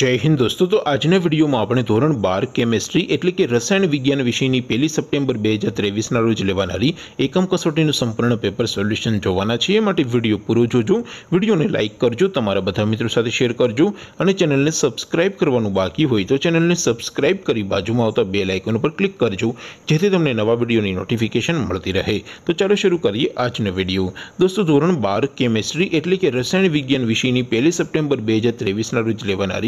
જય હિન્દ દોસ્તો તો આજના વિડીયોમાં આપણે ધોરણ બાર કેમેસ્ટ્રી એટલે કે રસાયણ વિજ્ઞાન વિષયની પહેલી સપ્ટેમ્બર બે હજાર ત્રેવીસના રોજ લેવાનારી એકમ કસોટીનું સંપૂર્ણ પેપર સોલ્યુશન જોવાના છીએ એ માટે વિડીયો પૂરો જોજો વિડીયોને લાઇક કરજો તમારા બધા મિત્રો સાથે શેર કરજો અને ચેનલને સબસ્ક્રાઇબ કરવાનું બાકી હોય તો ચેનલને સબસ્ક્રાઇબ કરી બાજુમાં આવતા બે લાઇકન ઉપર ક્લિક કરજો જેથી તમને નવા વિડીયોની નોટિફિકેશન મળતી રહે તો ચાલો શરૂ કરીએ આજનો વિડીયો દોસ્તો ધોરણ બાર કેમેસ્ટ્રી એટલે કે રસાયણ વિજ્ઞાન વિષયની પહેલી સપ્ટેમ્બર બે હજાર ત્રેવીસના રોજ લેવાનારી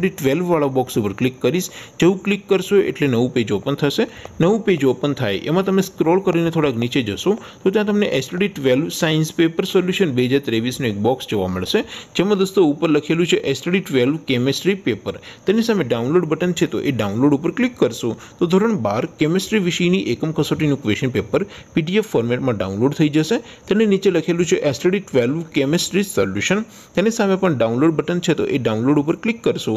ઓલરેડી ટ્વેલ્વવાળા બોક્સ ઉપર ક્લિક કરીશ જેવું ક્લિક કરશો એટલે નવું પેજ ઓપન થશે નવું પેજ ઓપન થાય એમાં તમે સ્ક્રોલ કરીને થોડાક નીચે જશો તો ત્યાં તમને STD twelve science paper solution બે હજાર ત્રેવીસનું એક બોક્સ જોવા મળશે જેમાં દોસ્તો ઉપર લખેલું છે એસટીડી ટ્વેલ્વ કેમેસ્ટ્રી પેપર તેની સામે ડાઉનલોડ બટન છે તો એ ડાઉનલોડ ઉપર ક્લિક કરશો તો ધોરણ બાર કેમેસ્ટ્રી વિષયની એકમ કસોટીનું ક્વેશ્ચન પેપર પીટીએફ ફોર્મેટમાં ડાઉનલોડ થઈ જશે તેની નીચે લખેલું છે એસટડી ટ્વેલ્વ કેમેસ્ટ્રી સોલ્યુશન તેની સામે પણ ડાઉનલોડ બટન છે તો એ ડાઉનલોડ ઉપર ક્લિક કરશો